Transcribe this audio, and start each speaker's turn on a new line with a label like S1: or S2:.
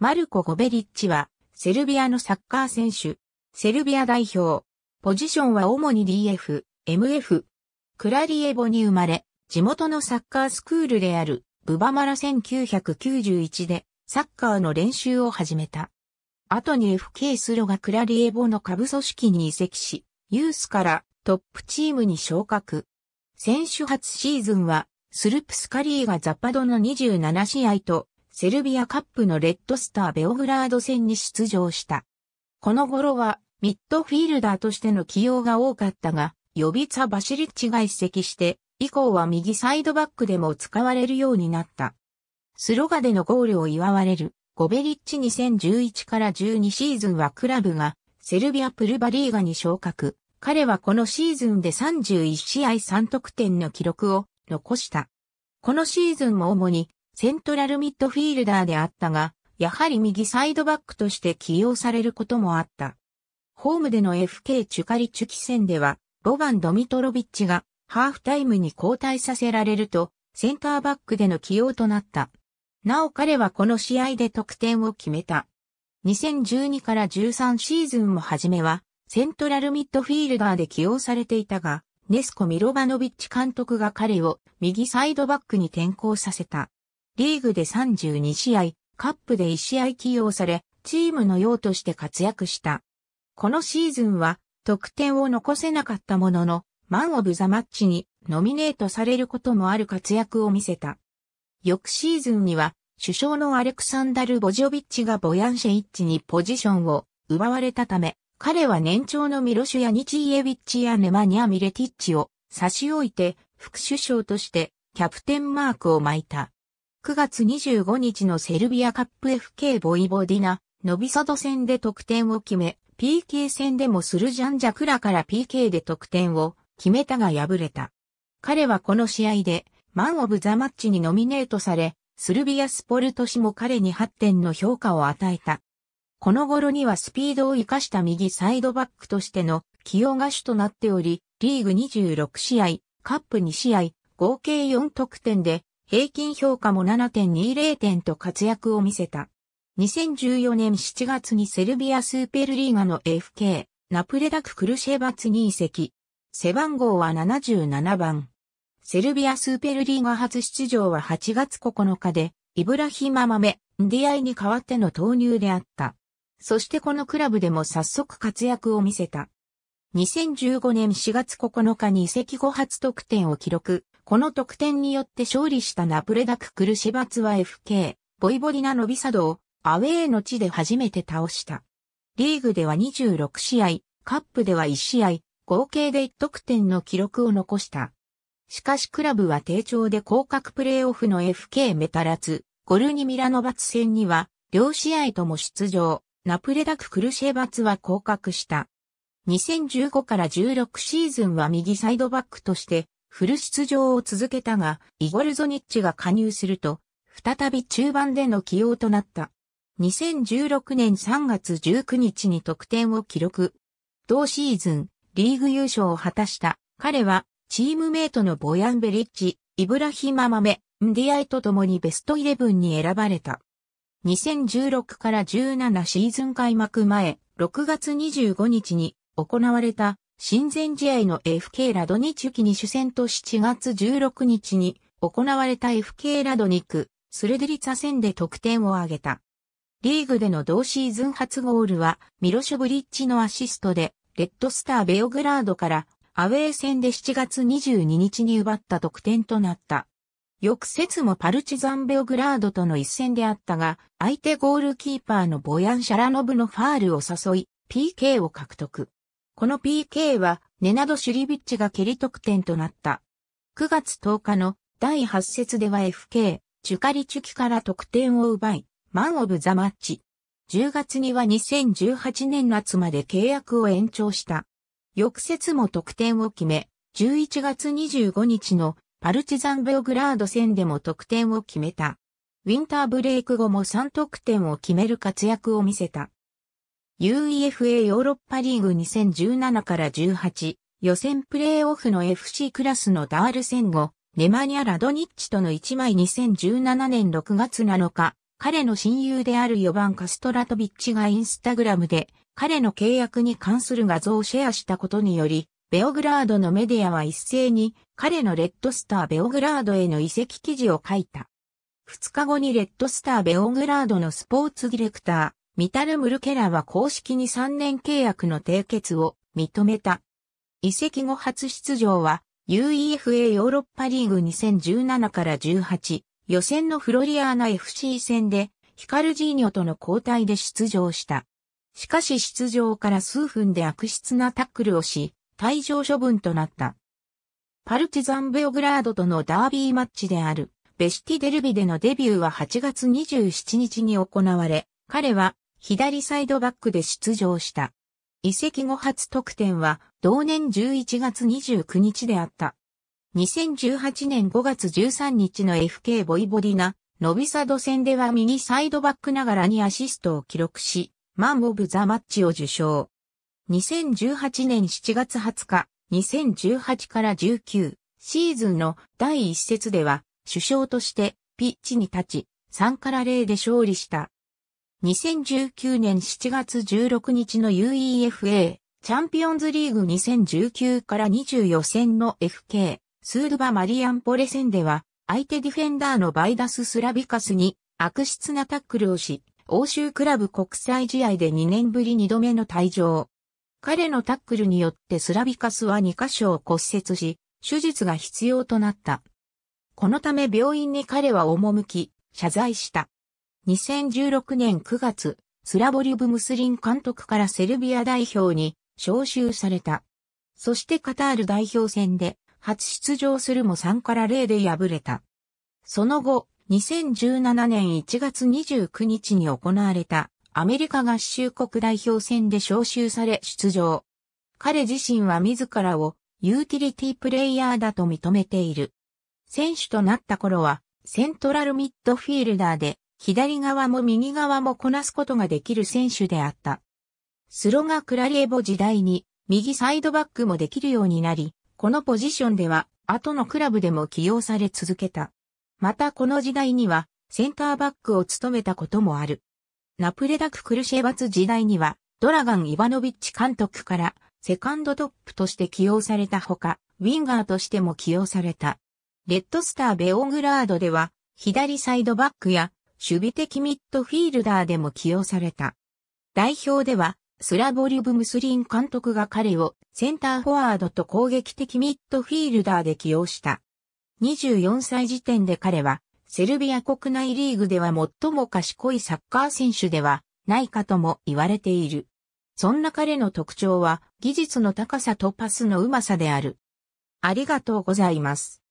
S1: マルコ・ゴベリッチは、セルビアのサッカー選手、セルビア代表、ポジションは主に DF、MF、クラリエボに生まれ、地元のサッカースクールである、ブバマラ1991で、サッカーの練習を始めた。後に FK スロがクラリエボの下部組織に移籍し、ユースからトップチームに昇格。選手初シーズンは、スルプスカリーがザパドの27試合とセルビアカップのレッドスターベオグラード戦に出場した。この頃はミッドフィールダーとしての起用が多かったが、予備ツァバシリッチが一席して、以降は右サイドバックでも使われるようになった。スロガでのゴールを祝われる、ゴベリッチ2011から12シーズンはクラブが、セルビアプルバリーガに昇格。彼はこのシーズンで31試合3得点の記録を残した。このシーズンも主にセントラルミッドフィールダーであったが、やはり右サイドバックとして起用されることもあった。ホームでの FK チュカリチュキ戦では、ボバン・ドミトロビッチがハーフタイムに交代させられると、センターバックでの起用となった。なお彼はこの試合で得点を決めた。2012から13シーズンも初めは、セントラルミッドフィールダーで起用されていたが、ネスコ・ミロバノビッチ監督が彼を右サイドバックに転向させた。リーグで32試合、カップで1試合起用され、チームの用として活躍した。このシーズンは、得点を残せなかったものの、マン・オブ・ザ・マッチにノミネートされることもある活躍を見せた。翌シーズンには、首相のアレクサンダル・ボジョビッチがボヤンシェイッチにポジションを奪われたため、彼は年長のミロシュやニチイエビッチやネマニア・ミレティッチを差し置いて副首相としてキャプテンマークを巻いた。9月25日のセルビアカップ FK ボイボディナ、ノビサド戦で得点を決め、PK 戦でもスルジャンジャクラから PK で得点を決めたが敗れた。彼はこの試合で、マン・オブ・ザ・マッチにノミネートされ、スルビア・スポルト氏も彼に8点の評価を与えた。この頃にはスピードを生かした右サイドバックとしての起用が主となっており、リーグ26試合、カップ2試合、合計4得点で平均評価も7.20点と活躍を見せた。2014年7月にセルビアスーペルリーガの FK、ナプレダク・クルシェバツに移籍。背番号は77番。セルビアスーペルリーガ初出場は8月9日で、イブラヒママメ、ンディアイに代わっての投入であった。そしてこのクラブでも早速活躍を見せた。2015年4月9日に移籍後初得点を記録。この得点によって勝利したナプレダク・クルシェバツは FK、ボイボリナ・ノビサドをアウェーの地で初めて倒した。リーグでは26試合、カップでは1試合、合計で1得点の記録を残した。しかしクラブは低調で降格プレーオフの FK メタラツ、ゴルニミラノバツ戦には、両試合とも出場、ナプレダク・クルシェバツは降格した。2015から16シーズンは右サイドバックとしてフル出場を続けたが、イゴルゾニッチが加入すると、再び中盤での起用となった。2016年3月19日に得点を記録。同シーズン、リーグ優勝を果たした彼は、チームメイトのボヤンベリッチ、イブラヒママメ、ンディアイと共にベストイレブンに選ばれた。2016から17シーズン開幕前、6月25日に行われた親善試合の FK ラドニチュキに主戦と7月16日に行われた FK ラドニク、スルデリツァ戦で得点を挙げた。リーグでの同シーズン初ゴールは、ミロショブリッチのアシストで、レッドスターベオグラードからアウェー戦で7月22日に奪った得点となった。翌節もパルチザンベオグラードとの一戦であったが、相手ゴールキーパーのボヤン・シャラノブのファールを誘い、PK を獲得。この PK は、ネナド・シュリビッチが蹴り得点となった。9月10日の第8節では FK、チュカリチュキから得点を奪い、マン・オブ・ザ・マッチ。10月には2018年夏まで契約を延長した。翌節も得点を決め、11月25日のパルチザン・ベオグラード戦でも得点を決めた。ウィンターブレイク後も3得点を決める活躍を見せた。UEFA ヨーロッパリーグ2017から18予選プレーオフの FC クラスのダール戦後、ネマニャ・ラドニッチとの1枚2017年6月7日、彼の親友である4番カストラトビッチがインスタグラムで彼の契約に関する画像をシェアしたことにより、ベオグラードのメディアは一斉に彼のレッドスターベオグラードへの移籍記事を書いた。2日後にレッドスターベオグラードのスポーツディレクター、ミタル・ムルケラは公式に3年契約の締結を認めた。移籍後初出場は UEFA ヨーロッパリーグ2017から18予選のフロリアーナ FC 戦でヒカルジーニョとの交代で出場した。しかし出場から数分で悪質なタックルをし、退場処分となった。パルチザン・ベオグラードとのダービーマッチである、ベシティ・デルビでのデビューは8月27日に行われ、彼は左サイドバックで出場した。移籍後初得点は同年11月29日であった。2018年5月13日の FK ボイボディナ、ノビサド戦では右サイドバックながらにアシストを記録し、マン・オブ・ザ・マッチを受賞。2018年7月20日、2018から19シーズンの第一節では、首相としてピッチに立ち、3から0で勝利した。2019年7月16日の UEFA チャンピオンズリーグ2019から20予選の FK スールバ・マリアンポレ戦では相手ディフェンダーのバイダス・スラビカスに悪質なタックルをし欧州クラブ国際試合で2年ぶり2度目の退場。彼のタックルによってスラビカスは2箇所を骨折し手術が必要となった。このため病院に彼は赴き謝罪した。2016年9月、スラボリュブ・ムスリン監督からセルビア代表に招集された。そしてカタール代表戦で初出場するも3から0で敗れた。その後、2017年1月29日に行われたアメリカ合衆国代表戦で招集され出場。彼自身は自らをユーティリティプレイヤーだと認めている。選手となった頃はセントラルミッドフィールダーで左側も右側もこなすことができる選手であった。スロがクラリエボ時代に右サイドバックもできるようになり、このポジションでは後のクラブでも起用され続けた。またこの時代にはセンターバックを務めたこともある。ナプレダク・クルシェバツ時代にはドラガン・イバノビッチ監督からセカンドトップとして起用されたほか、ウィンガーとしても起用された。レッドスター・ベオグラードでは左サイドバックや守備的ミッドフィールダーでも起用された。代表では、スラボリュブ・ムスリン監督が彼をセンターフォワードと攻撃的ミッドフィールダーで起用した。24歳時点で彼は、セルビア国内リーグでは最も賢いサッカー選手ではないかとも言われている。そんな彼の特徴は技術の高さとパスのうまさである。ありがとうございます。